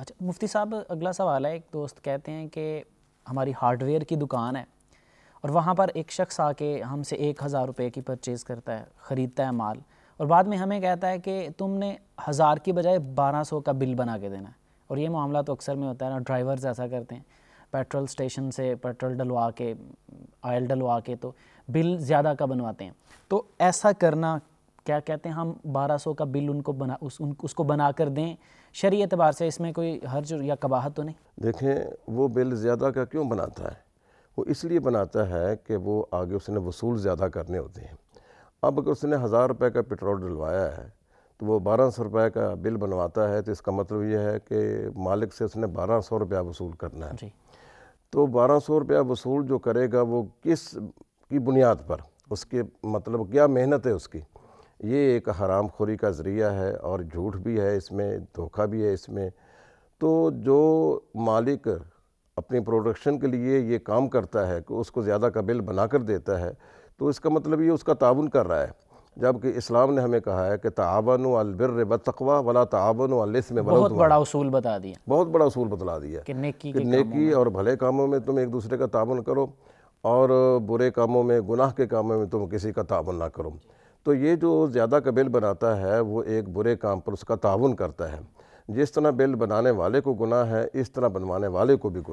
अच्छा मुफ्ती साहब अगला सवाल है एक दोस्त कहते हैं कि हमारी हार्डवेयर की दुकान है और वहाँ पर एक शख्स आके हमसे एक हज़ार रुपये की परचेज़ करता है ख़रीदता है माल और बाद में हमें कहता है कि तुमने हज़ार की बजाय बारह सौ का बिल बना के देना है और ये मामला तो अक्सर में होता है ना ड्राइवर्स ऐसा करते हैं पेट्रोल स्टेशन से पेट्रोल डलवा के ऑयल डलवा के तो बिल ज़्यादा का बनवाते हैं तो ऐसा करना क्या कहते हैं हम बारह सौ का बिल उनको बना उस उन, उसको बना कर दें शरी एतबार से इसमें कोई हर्ज या कबाहत तो नहीं देखें वो बिल ज़्यादा का क्यों बनाता है वो इसलिए बनाता है कि वो आगे उसने वसूल ज़्यादा करने होते हैं अब अगर उसने हज़ार रुपये का पेट्रोल डलवाया है तो वो बारह सौ रुपये का बिल बनवाता है तो इसका मतलब ये है कि मालिक से उसने बारह सौ रुपया वसूल करना है तो बारह सौ रुपया वसूल जो करेगा वो किस की बुनियाद पर उसके मतलब क्या मेहनत है उसकी ये एक हराम खोरी का ज़रिया है और झूठ भी है इसमें धोखा भी है इसमें तो जो मालिक अपनी प्रोडक्शन के लिए ये काम करता है कि उसको ज़्यादा का बिल बना कर देता है तो इसका मतलब ये उसका ताउन कर रहा है जबकि इस्लाम ने हमें कहा है कि तावन अलबिर बतवा वाला तावन में बहुत बड़ा उसूल बता दिया बहुत बड़ा उसूल बतला दिया कि नेकी, कि नेकी और भले कामों में तुम एक दूसरे का ताउन करो और बुरे कामों में गुनाह के कामों में तुम किसी का ताउन ना करो तो ये जो ज़्यादा का बिल बनाता है वो एक बुरे काम पर उसका ताउन करता है जिस तरह बिल बनाने वाले को गुनाह है इस तरह बनवाने वाले को भी